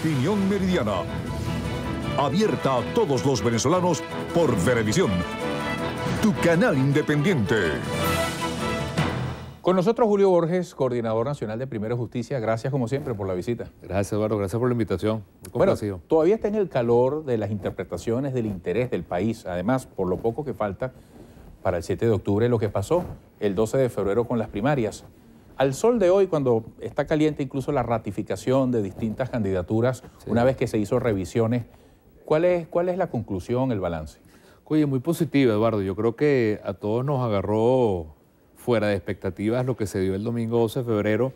Opinión Meridiana. Abierta a todos los venezolanos por televisión. tu canal independiente. Con nosotros Julio Borges, coordinador nacional de Primera Justicia. Gracias como siempre por la visita. Gracias Eduardo, gracias por la invitación. Bueno, todavía está en el calor de las interpretaciones del interés del país. Además, por lo poco que falta para el 7 de octubre, lo que pasó el 12 de febrero con las primarias. Al sol de hoy, cuando está caliente incluso la ratificación de distintas candidaturas, una vez que se hizo revisiones, ¿cuál es, ¿cuál es la conclusión, el balance? Oye, muy positiva, Eduardo. Yo creo que a todos nos agarró fuera de expectativas lo que se dio el domingo 12 de febrero.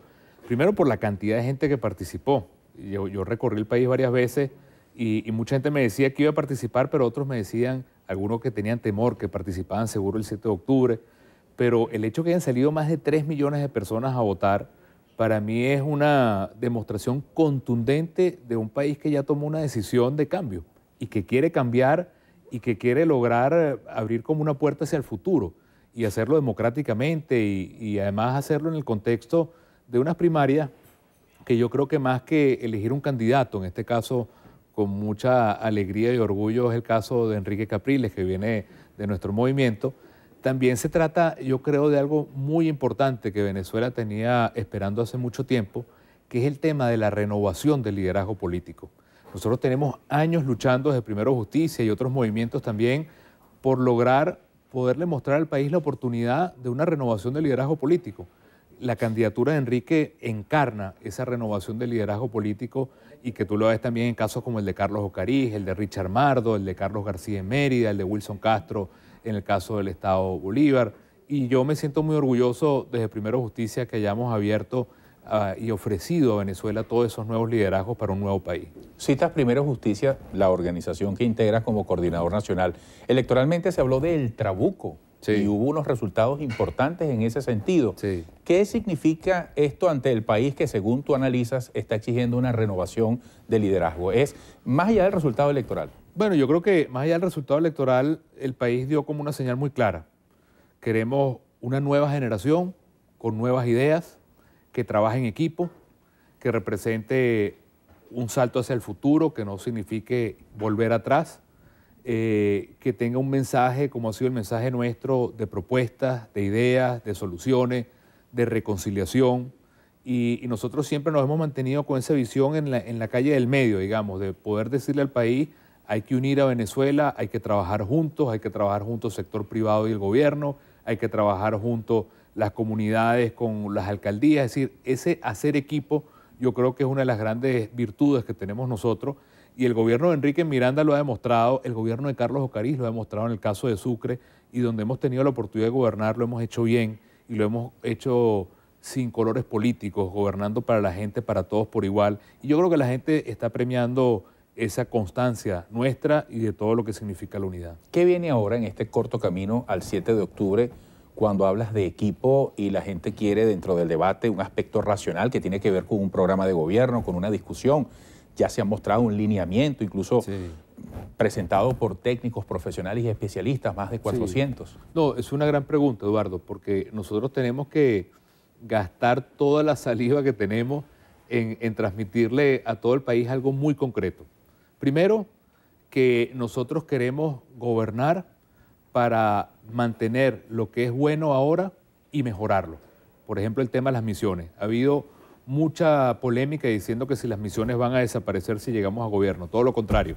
Primero por la cantidad de gente que participó. Yo, recorrí el país varias veces y, y, mucha gente me decía que iba a participar, pero otros me decían, algunos que tenían temor, que participaban seguro el 7 de octubre pero el hecho que hayan salido más de 3 millones de personas a votar, para mí es una demostración contundente de un país que ya tomó una decisión de cambio y que quiere cambiar y que quiere lograr eh, abrir como una puerta hacia el futuro y hacerlo democráticamente y, y además hacerlo en el contexto de unas primarias que yo creo que más que elegir un candidato, en este caso con mucha alegría y orgullo es el caso de Enrique Capriles, que viene de nuestro movimiento, también se trata, yo creo, de algo muy importante que Venezuela tenía esperando hace mucho tiempo, que es el tema de la renovación del liderazgo político. Nosotros tenemos años luchando desde Primero Justicia y otros movimientos también por lograr poderle mostrar al país la oportunidad de una renovación del liderazgo político la candidatura de Enrique encarna esa renovación del liderazgo político y que tú lo ves también en casos como el de Carlos Ocariz, el de Richard Mardo, el de Carlos García en Mérida, el de Wilson Castro en el caso del Estado Bolívar. Y yo me siento muy orgulloso desde Primero Justicia que hayamos abierto ah, y ofrecido a Venezuela todos esos nuevos liderazgos para un nuevo país. Citas Primero Justicia, la organización que integra como coordinador nacional. Electoralmente se habló del trabuco y hubo unos resultados importantes en ese sentido. ¿Qué significa esto ante el país que, según tú analizas, está exigiendo una renovación de liderazgo? Es más allá del resultado electoral. Bueno, yo creo que más allá del resultado electoral, el país dio como una señal muy clara. Queremos una nueva generación con nuevas ideas, que trabaje en equipo, que represente un salto hacia el futuro, que no signifique volver atrás eh, que tenga un mensaje como ha sido el mensaje nuestro de propuestas, de ideas, de soluciones, de reconciliación. Y, nosotros siempre nos hemos mantenido con esa visión en la, calle del medio, digamos, de poder decirle al país, hay que unir a Venezuela, hay que trabajar juntos, hay que trabajar juntos sector privado y el gobierno, hay que trabajar juntos las comunidades con las alcaldías, es decir, ese hacer equipo yo creo que es una de las grandes virtudes que tenemos nosotros y el gobierno de Enrique Miranda lo ha demostrado, el gobierno de Carlos Ocariz lo ha demostrado en el caso de Sucre, y donde hemos tenido la oportunidad de gobernar lo hemos hecho bien y lo hemos hecho sin colores políticos, gobernando para la gente, para todos por igual. Y yo creo que la gente está premiando esa constancia nuestra y de todo lo que significa la unidad. ¿Qué viene ahora en este corto camino al 7 de octubre cuando hablas de equipo y la gente quiere dentro del debate un aspecto racional que tiene que ver con un programa de gobierno, con una discusión? ya se ha mostrado un lineamiento, incluso presentado por técnicos profesionales y especialistas, más de 400. No, es una gran pregunta, Eduardo, porque nosotros tenemos que gastar toda la saliva que tenemos en, en transmitirle a todo el país algo muy concreto. Primero, que nosotros queremos gobernar para mantener lo que es bueno ahora y mejorarlo. Por ejemplo, el tema de las misiones. Ha habido mucha polémica diciendo que si las misiones van a desaparecer si llegamos a gobierno. Todo lo contrario.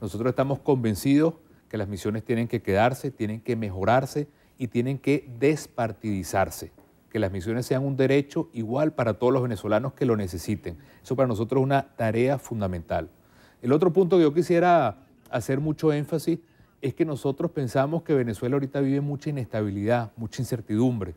Nosotros estamos convencidos que las misiones tienen que quedarse, tienen que mejorarse y tienen que despartidizarse. Que las misiones sean un derecho igual para todos los venezolanos que lo necesiten. Eso para nosotros es una tarea fundamental. El otro punto que yo quisiera hacer mucho énfasis es que nosotros pensamos que Venezuela ahorita vive mucha inestabilidad, mucha incertidumbre.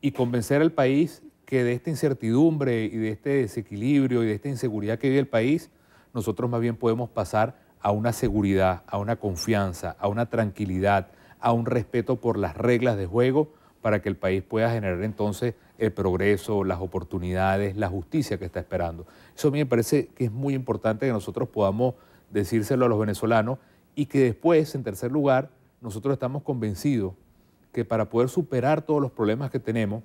Y convencer al país que de esta incertidumbre y de este desequilibrio y de esta inseguridad que vive el país, nosotros más bien podemos pasar a una seguridad, a una confianza, a una tranquilidad, a un respeto por las reglas de juego para que el país pueda generar entonces el progreso, las oportunidades, la justicia que está esperando. Eso a mí me parece que es muy importante que nosotros podamos decírselo a los venezolanos y que después, en tercer lugar, nosotros estamos convencidos que para poder superar todos los problemas que tenemos,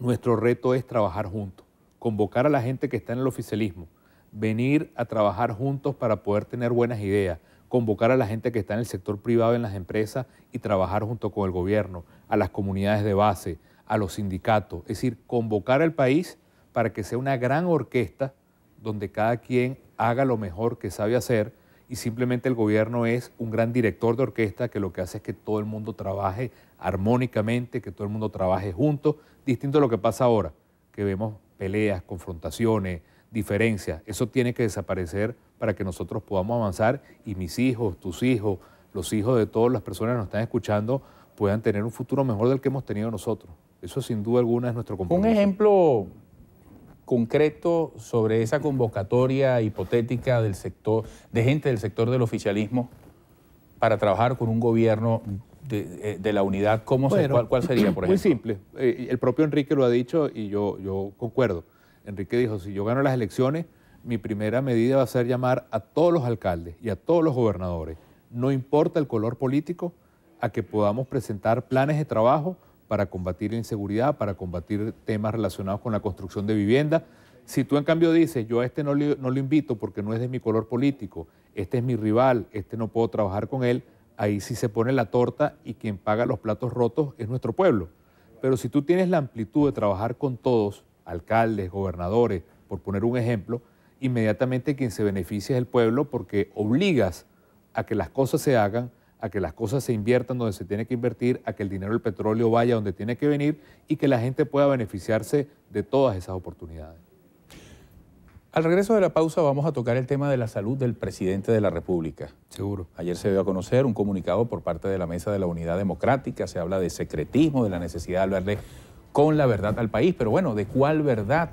nuestro reto es trabajar juntos, convocar a la gente que está en el oficialismo, venir a trabajar juntos para poder tener buenas ideas, convocar a la gente que está en el sector privado, en las empresas y trabajar junto con el gobierno, a las comunidades de base, a los sindicatos, es decir, convocar al país para que sea una gran orquesta donde cada quien haga lo mejor que sabe hacer y simplemente el gobierno es un gran director de orquesta que lo que hace es que todo el mundo trabaje armónicamente, que todo el mundo trabaje junto, distinto a lo que pasa ahora, que vemos peleas, confrontaciones, diferencias. Eso tiene que desaparecer para que nosotros podamos avanzar y mis hijos, tus hijos, los hijos de todas las personas que nos están escuchando puedan tener un futuro mejor del que hemos tenido nosotros. Eso sin duda alguna es nuestro compromiso. Un ejemplo concreto sobre esa convocatoria hipotética del sector, de gente del sector del oficialismo para trabajar con un gobierno de, eh, la unidad? ¿Cómo cuál, sería, por ejemplo? Muy simple. Eh, el propio Enrique lo ha dicho y yo, yo concuerdo. Enrique dijo, si yo gano las elecciones, mi primera medida va a ser llamar a todos los alcaldes y a todos los gobernadores, no importa el color político, a que podamos presentar planes de trabajo para combatir la inseguridad, para combatir temas relacionados con la construcción de vivienda. Si tú en cambio dices, yo a este no, no lo invito porque no es de mi color político, este es mi rival, este no puedo trabajar con él, ahí sí se pone la torta y quien paga los platos rotos es nuestro pueblo. Pero si tú tienes la amplitud de trabajar con todos, alcaldes, gobernadores, por poner un ejemplo, inmediatamente quien se beneficia es el pueblo porque obligas a que las cosas se hagan a que las cosas se inviertan donde se tiene que invertir, a que el dinero del petróleo vaya donde tiene que venir y que la gente pueda beneficiarse de todas esas oportunidades. Al regreso de la pausa vamos a tocar el tema de la salud del presidente de la República. Seguro. Ayer se dio a conocer un comunicado por parte de la Mesa de la Unidad Democrática, se habla de secretismo, de la necesidad de hablarle con la verdad al país, pero bueno, ¿de cuál verdad?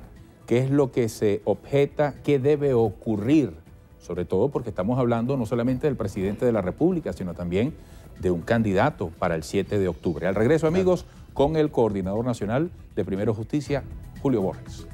¿Qué es lo que se objeta? ¿Qué debe ocurrir? sobre todo porque estamos hablando no solamente del presidente de la República, sino también de un candidato para el 7 de octubre. Al regreso, amigos, con el coordinador nacional de Primero Justicia, Julio Borges.